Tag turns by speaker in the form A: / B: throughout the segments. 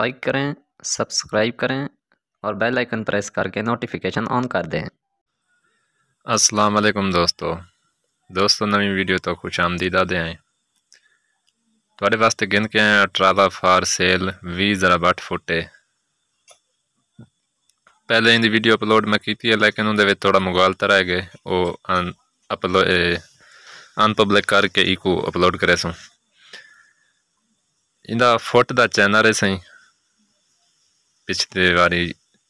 A: like करें subscribe करें और बेल आइकन प्रेस करके नोटिफिकेशन ऑन कर दें अस्सलाम वालेकुम दोस्तों दोस्तों नवी वीडियो तो खुश आमदीदा दे आए थोड़े वास्ते गिन के आए अठारह फार सेल वी जरा बट फुटे पहले इन वीडियो अपलोड मैं की है लेकिन उन्हें थोड़ा मुगालता तरह गए वो अन अपलो अनपब्लिक करके इको अपलोड करे सो इंदा फुट का चैनल है सही पिछले बारी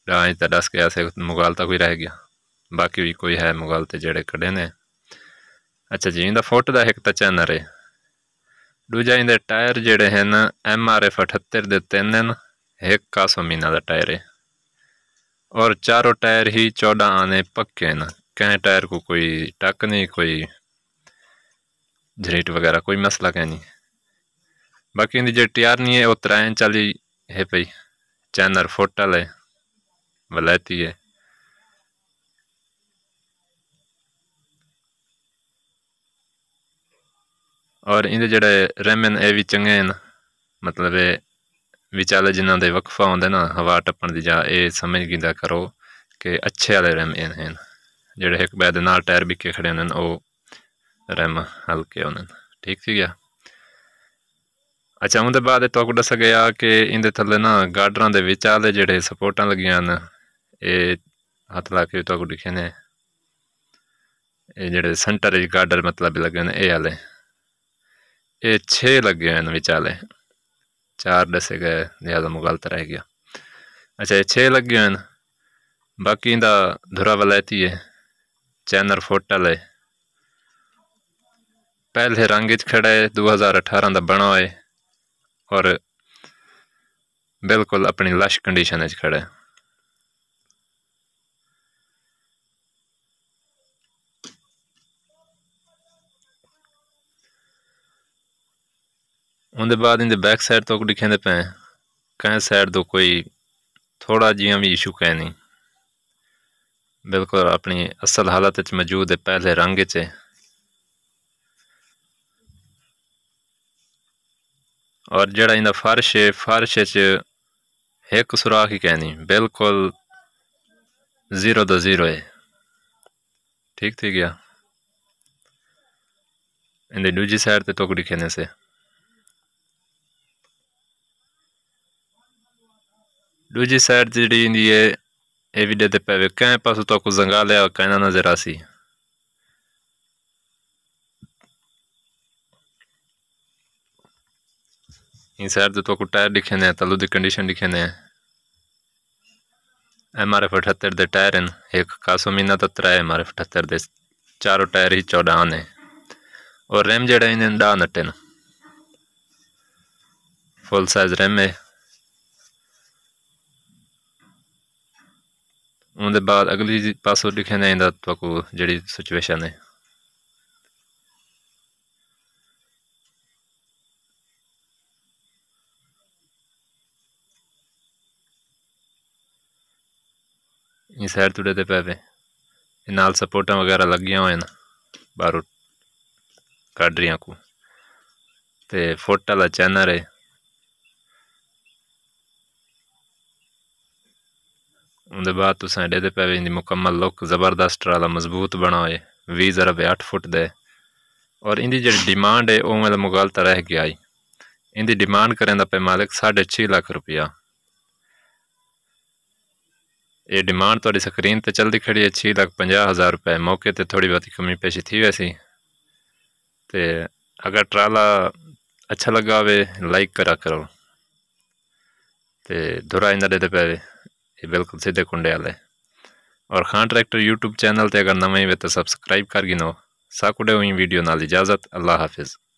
A: राज तो दस गया से मुगल तो कोई रह गया बाकी भी कोई है मुगल तो जड़े कड़े ने अच्छा जी इनका फोटो का एक तो चैनर है दूजा इन टायर जड़े हैं एम आर एफ अठत्र के तीन हैं एक का सौ महीना का टायर है और चारों टायर ही चौदह आने पक्के हैं कहीं टायर को कोई टक नहीं कोई झरीट वगैरह कोई मसला कह नहीं बाकी इन जो टीआर नहीं है वह त्रै चाली है पी चैनर फोटल है वलैती है और इन जड़े रहमन ये भी चंगे न मतलब ए विचाले जिन्हों के वक्फा आते ना हवा टप्पण की जा ये समझ गिंदा करो कि अच्छे वाले रहम हैं जेड़े एक बैद नाल टायर बिके खड़े होने वो रहम हल्के होने ठीक थी गया ਅੱਛਾ ਉਹਦੇ ਬਾਅਦ ਟੋਕ ਦੱਸ ਗਿਆ ਕਿ ਇਹਦੇ ਥੱਲੇ ਨਾ ਗਾਰਡਰਾਂ ਦੇ ਵਿੱਚ ਆਲੇ ਜਿਹੜੇ ਸਪੋਰਟਾਂ ਲੱਗੀਆਂ ਹਨ ਇਹ ਹੱਥ ਲਾ ਕੇ ਟੋਕ ਦਿਖੇ ਨੇ ਇਹ ਜਿਹੜੇ ਸੈਂਟਰ ਵਿੱਚ ਗਾਰਡਰ ਮਤਲਬ ਲੱਗੇ ਨੇ ਇਹ ਆਲੇ ਇਹ 6 ਲੱਗੇ ਹਨ ਵਿਚਾਲੇ 4 ਦੱਸੇ ਗਏ ਜਿਆਦਾ ਮੁਗਲਤ ਰਹਿ ਗਿਆ ਅੱਛਾ ਇਹ 6 ਲੱਗੇ ਹਨ ਬਾਕੀ ਦਾ ਧੁਰਾ ਵਲੈਤੀ ਹੈ ਚੈਨਰ ਫੋਟਲ ਹੈ ਪਹਿਲੇ ਰੰਗ ਵਿੱਚ ਖੜਾ ਹੈ 2018 ਦਾ ਬਣਾ ਹੋਇਆ और बिल्कुल अपनी लश कंडीशन च खड़ा है उनके बाद इनके बैक साइड तो दिखेंदे पे कें साइड तो कोई थोड़ा जियां भी इशू कह नहीं बिल्कुल अपनी असल हालत मौजूद है पहले रंग च और जेड़ा इंदा फर्श है फर्श च एक सुराख ही कहनी बिल्कुल ज़ीरो दो ज़ीरो है ठीक थी गया इंदी दूजी साइड ते टोकरी खेने से दूजी साइड जी इंदी है ਇਹ ਵੀ ਦੇ ਪਵੇ ਕਾਂ ਪਾਸੋਂ ਤੱਕ ਜ਼ੰਗਾ ਲਿਆ ਕਹਿੰਦਾ ਨਜ਼ਰ ਆਸੀ ಈ ಸೈಡ್ದು ತೋಕು ಟೈರ್ ದಿಖೆನೆ ತಲುದಿ ಕಂಡೀಷನ್ ದಿಖೆನೆ एम आर एफ अठहत्तर दे टायर हैं एक कासो मीना तत्र है एम आर एफ अठहत्तर दे चारों टायर ही चौदह आन और रैम जड़ा इन डा नटे फुल साइज रैम है उनके बाद अगली पासों लिखे ना इंदा तो सिचुएशन है ਇਹ ਸਾਈਡ ਤੁਰੇ ਤੇ ਪੈਵੇ ਇਹ ਨਾਲ ਸਪੋਰਟਾਂ ਵਗੈਰਾ ਲੱਗੀਆਂ ਹੋਏ ਨਾ ਬਾਹਰੋਂ ਕੱਢ ਰਿਆਂ ਕੋ ਤੇ ਫੋਟਾ ਵਾਲਾ ਚੈਨਰ ਹੈ ਉਹਦੇ ਬਾਅਦ ਤੁਸੀਂ ਇਹਦੇ ਤੇ ਪਵੇ ਦੀ ਮੁਕੰਮਲ ਲੁੱਕ ਜ਼ਬਰਦਸਤ ਵਾਲਾ ਮਜ਼ਬੂਤ ਬਣਾਏ 20 ਜ਼ਰਬ 8 ਫੁੱਟ ਦੇ ਔਰ ਇਹਦੀ ਜਿਹੜੀ ਡਿਮਾਂਡ ਹੈ ਉਹ ਮੇਰਾ ਮੁਗਾਲਤਾ ਰਹਿ ਗਿਆ ਹੈ ਇਹਦੀ ਡਿਮਾਂਡ ਕਰਨ ਦਾ ਪੈ ਮਾਲਕ 6.5 ਲੱਖ ਰੁਪਇਆ ये डिमांड थोड़ी तो स्क्रीन पर चलती खड़ी है छह लाख पाँह हज़ार रुपए मौके पर थोड़ी बहुत कमी पेशी थी वैसी तो अगर ट्राला अच्छा लगा हो लाइक करा करो तो दुरा इन्हें देते पे ये बिल्कुल सीधे कुंडे वाले और खान ट्रैक्टर यूट्यूब चैनल पर अगर नवे हुए तो सब्सक्राइब कर गिनो साकुडे हुई वीडियो नाल इजाज़त अल्लाह हाफिज़